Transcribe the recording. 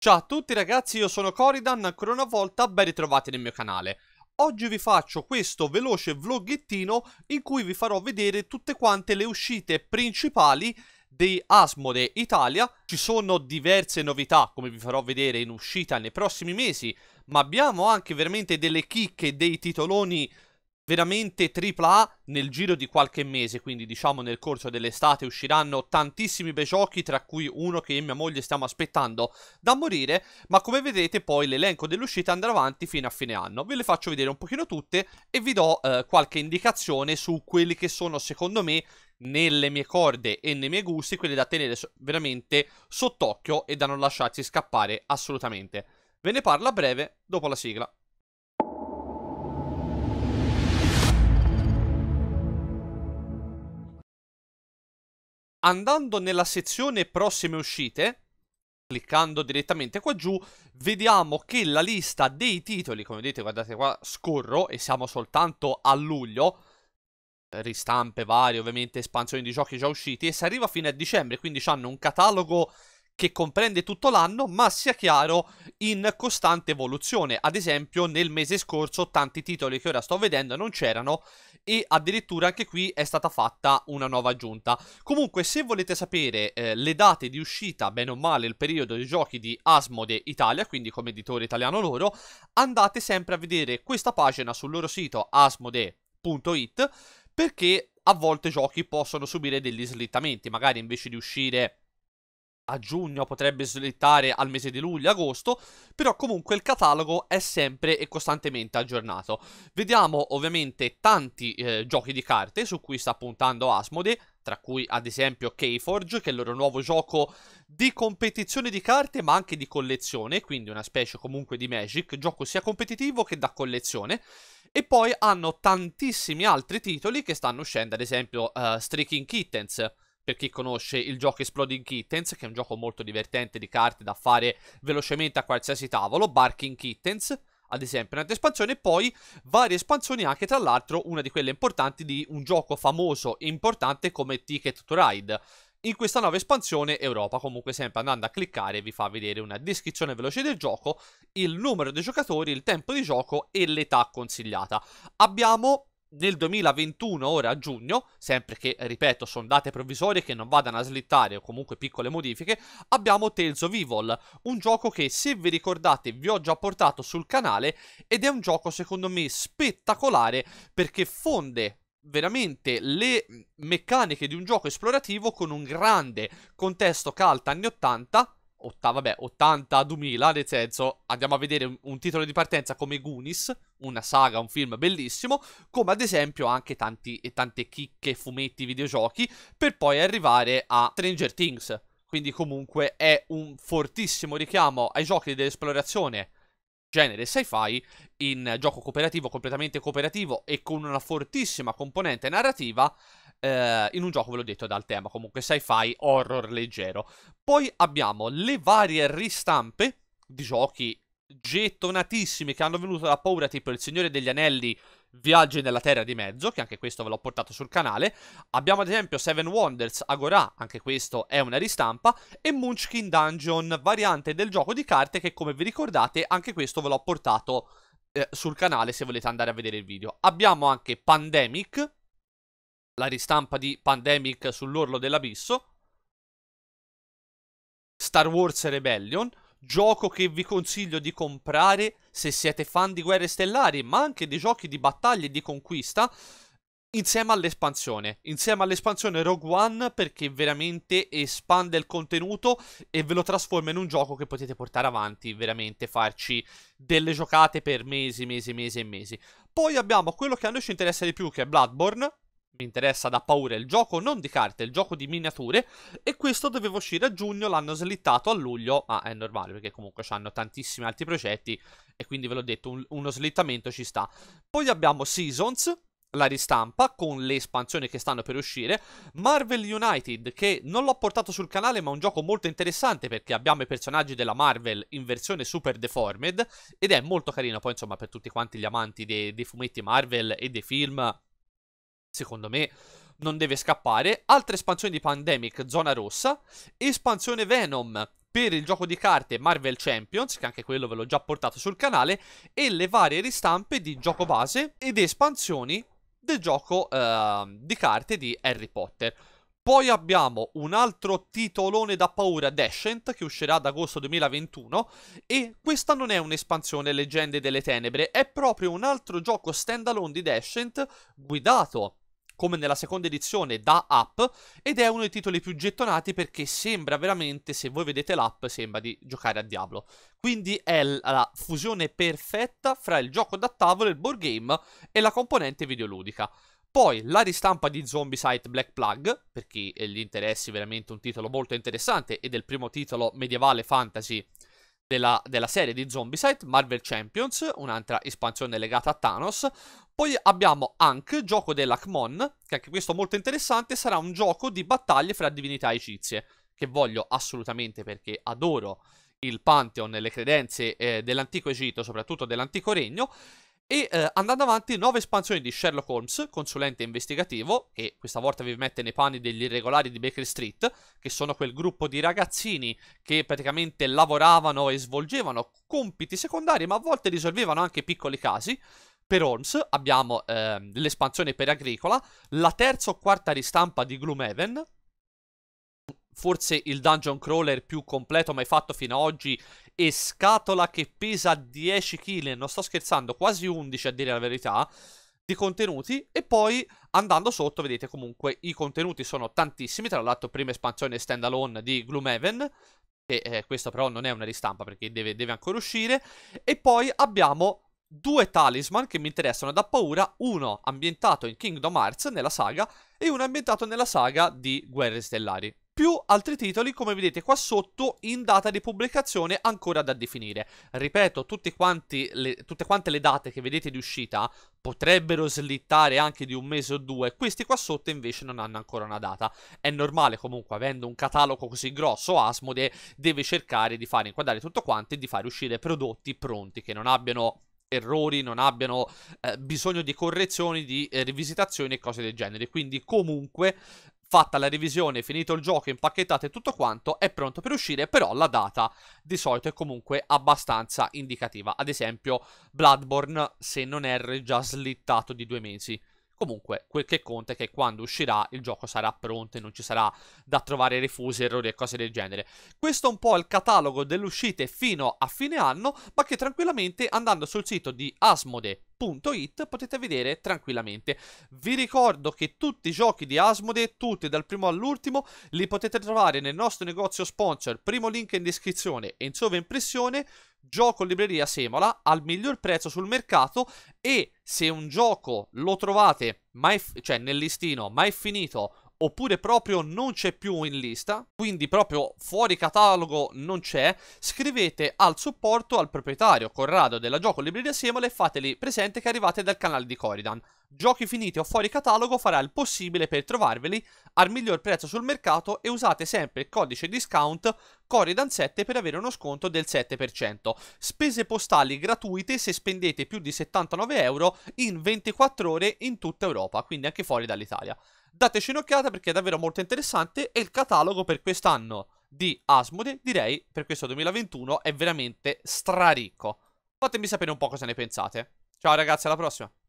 Ciao a tutti ragazzi, io sono Coridan, ancora una volta ben ritrovati nel mio canale. Oggi vi faccio questo veloce vloggettino in cui vi farò vedere tutte quante le uscite principali di Asmode Italia. Ci sono diverse novità, come vi farò vedere in uscita nei prossimi mesi, ma abbiamo anche veramente delle chicche, dei titoloni veramente tripla A nel giro di qualche mese, quindi diciamo nel corso dell'estate usciranno tantissimi bei giochi, tra cui uno che io e mia moglie stiamo aspettando da morire, ma come vedete poi l'elenco dell'uscita andrà avanti fino a fine anno. Ve le faccio vedere un pochino tutte e vi do eh, qualche indicazione su quelli che sono secondo me nelle mie corde e nei miei gusti, quelli da tenere veramente sott'occhio e da non lasciarsi scappare assolutamente. Ve ne parlo a breve dopo la sigla. andando nella sezione prossime uscite, cliccando direttamente qua giù, vediamo che la lista dei titoli, come vedete guardate qua, scorro e siamo soltanto a luglio, ristampe varie, ovviamente espansioni di giochi già usciti, e si arriva fino a dicembre, quindi hanno un catalogo che comprende tutto l'anno, ma sia chiaro in costante evoluzione. Ad esempio, nel mese scorso tanti titoli che ora sto vedendo non c'erano e addirittura anche qui è stata fatta una nuova aggiunta. Comunque, se volete sapere eh, le date di uscita, bene o male, il periodo dei giochi di Asmode Italia, quindi come editore italiano loro, andate sempre a vedere questa pagina sul loro sito asmode.it perché a volte i giochi possono subire degli slittamenti, magari invece di uscire a giugno, potrebbe slittare al mese di luglio, agosto, però comunque il catalogo è sempre e costantemente aggiornato. Vediamo ovviamente tanti eh, giochi di carte su cui sta puntando Asmode, tra cui ad esempio Keyforge, che è il loro nuovo gioco di competizione di carte ma anche di collezione, quindi una specie comunque di Magic, gioco sia competitivo che da collezione. E poi hanno tantissimi altri titoli che stanno uscendo, ad esempio uh, Streaking Kittens, per chi conosce il gioco Exploding Kittens, che è un gioco molto divertente di carte da fare velocemente a qualsiasi tavolo, Barking Kittens, ad esempio un'altra espansione e poi varie espansioni anche tra l'altro una di quelle importanti di un gioco famoso e importante come Ticket to Ride in questa nuova espansione Europa comunque sempre andando a cliccare vi fa vedere una descrizione veloce del gioco il numero dei giocatori, il tempo di gioco e l'età consigliata abbiamo nel 2021, ora a giugno, sempre che, ripeto, sono date provvisorie che non vadano a slittare o comunque piccole modifiche, abbiamo Tales of Evil, un gioco che, se vi ricordate, vi ho già portato sul canale ed è un gioco, secondo me, spettacolare perché fonde veramente le meccaniche di un gioco esplorativo con un grande contesto cult anni 80 80, vabbè, 80-2000, nel senso andiamo a vedere un, un, titolo di partenza come Goonies, una saga, un film bellissimo, come ad esempio anche tanti, tante chicche, fumetti, videogiochi, per poi arrivare a Stranger Things. Quindi comunque è un fortissimo richiamo ai giochi dell'esplorazione genere sci-fi in gioco cooperativo, completamente cooperativo e con una fortissima componente narrativa eh, in un gioco, ve l'ho detto, dal tema, comunque sci-fi, horror leggero. Poi abbiamo le varie ristampe di giochi gettonatissimi che hanno venuto da paura, tipo Il Signore degli Anelli, Viaggi nella Terra di Mezzo, che anche questo ve l'ho portato sul canale. Abbiamo ad esempio Seven Wonders, Agora, anche questo è una ristampa, e Munchkin Dungeon, variante del gioco di carte che come vi ricordate anche questo ve l'ho portato eh, sul canale se volete andare a vedere il video. Abbiamo anche Pandemic, la ristampa di Pandemic sull'orlo dell'abisso, Star Wars Rebellion, gioco che vi consiglio di comprare se siete fan di Guerre Stellari, ma anche di giochi di battaglia e di conquista, insieme all'espansione, insieme all'espansione Rogue One perché veramente espande il contenuto e ve lo trasforma in un gioco che potete portare avanti, veramente farci delle giocate per mesi, mesi, mesi e mesi. Poi abbiamo quello che a noi ci interessa di più che è Bloodborne, mi interessa da paura il gioco, non di carte, il gioco di miniature e questo doveva uscire a giugno, l'hanno slittato a luglio, ma ah, è normale perché comunque hanno tantissimi altri progetti e quindi ve l'ho detto, un, uno slittamento ci sta. Poi abbiamo Seasons, la ristampa con le espansioni che stanno per uscire, Marvel United che non l'ho portato sul canale ma è un gioco molto interessante perché abbiamo i personaggi della Marvel in versione super deformed ed è molto carino, poi insomma per tutti quanti gli amanti dei, dei fumetti Marvel e dei film secondo me non deve scappare. Altre espansioni di Pandemic, zona rossa. Espansione Venom per il gioco di carte Marvel Champions, che anche quello ve l'ho già portato sul canale, e le varie ristampe di gioco base ed espansioni del gioco eh, di carte di Harry Potter. Poi abbiamo un altro titolone da paura, Descent, che uscirà ad agosto 2021. E questa non è un'espansione Leggende delle Tenebre, è proprio un altro gioco standalone di Descent guidato come nella seconda edizione da app ed è uno dei titoli più gettonati perché sembra veramente, se voi vedete l'app, sembra di giocare a Diablo. Quindi è la fusione perfetta fra il gioco da tavolo, il board game e la componente videoludica. Poi la ristampa di Zombicide Black Plug, per chi eh, gli interessi, veramente un titolo molto interessante ed è il primo titolo medievale fantasy della, della serie di Zombicide, Marvel Champions, un'altra espansione legata a Thanos. Poi abbiamo Ankh, gioco dell'Akmon, che anche questo molto interessante, sarà un gioco di battaglie fra divinità egizie, che voglio assolutamente perché adoro il Pantheon, e le credenze eh, dell'antico Egitto, soprattutto dell'antico regno, e eh, andando avanti, nuove espansioni di Sherlock Holmes, consulente investigativo, che questa volta vi mette nei panni degli irregolari di Baker Street, che sono quel gruppo di ragazzini che praticamente lavoravano e svolgevano compiti secondari, ma a volte risolvevano anche piccoli casi. Per Holmes abbiamo eh, l'espansione per Agricola, la terza o quarta ristampa di Gloomhaven, forse il dungeon crawler più completo mai fatto fino ad oggi e scatola che pesa 10 kg, non sto scherzando, quasi 11 a dire la verità, di contenuti e poi andando sotto vedete comunque i contenuti sono tantissimi, tra l'altro prima espansione standalone di Gloomhaven, che eh, questa però non è una ristampa perché deve, deve ancora uscire, e poi abbiamo due talisman che mi interessano da paura, uno ambientato in Kingdom Hearts nella saga e uno ambientato nella saga di Guerre Stellari più altri titoli come vedete qua sotto in data di pubblicazione ancora da definire. Ripeto, le, tutte quante le date che vedete di uscita potrebbero slittare anche di un mese o due, questi qua sotto invece non hanno ancora una data. È normale comunque, avendo un catalogo così grosso, Asmode deve cercare di far inquadrare tutto quanto e di far uscire prodotti pronti che non abbiano errori, non abbiano eh, bisogno di correzioni, di eh, rivisitazioni e cose del genere. Quindi comunque fatta la revisione, finito il gioco, impacchettato e tutto quanto, è pronto per uscire, però la data di solito è comunque abbastanza indicativa. Ad esempio, Bloodborne, se non erro, è già slittato di due mesi. Comunque, quel che conta è che quando uscirà il gioco sarà pronto e non ci sarà da trovare refusi, errori e cose del genere. Questo è un po' il catalogo delle uscite fino a fine anno, ma che tranquillamente andando sul sito di Asmode It, potete vedere tranquillamente. Vi ricordo che tutti i giochi di Asmode, tutti dal primo all'ultimo, li potete trovare nel nostro negozio sponsor, primo link in descrizione e in sovraimpressione, gioco libreria Semola al miglior prezzo sul mercato e se un gioco lo trovate mai, cioè nel listino mai finito oppure proprio non c'è più in lista, quindi proprio fuori catalogo non c'è, scrivete al supporto al proprietario Corrado della Gioco Libreria Siemole e fateli presente che arrivate dal canale di Coridan giochi finiti o fuori catalogo farà il possibile per trovarveli al miglior prezzo sul mercato e usate sempre il codice discount Corridan7 per avere uno sconto del 7%. Spese postali gratuite se spendete più di 79 euro in 24 ore in tutta Europa, quindi anche fuori dall'Italia. Dateci un'occhiata perché è davvero molto interessante e il catalogo per quest'anno di Asmode, direi, per questo 2021 è veramente straricco. Fatemi sapere un po' cosa ne pensate. Ciao ragazzi, alla prossima!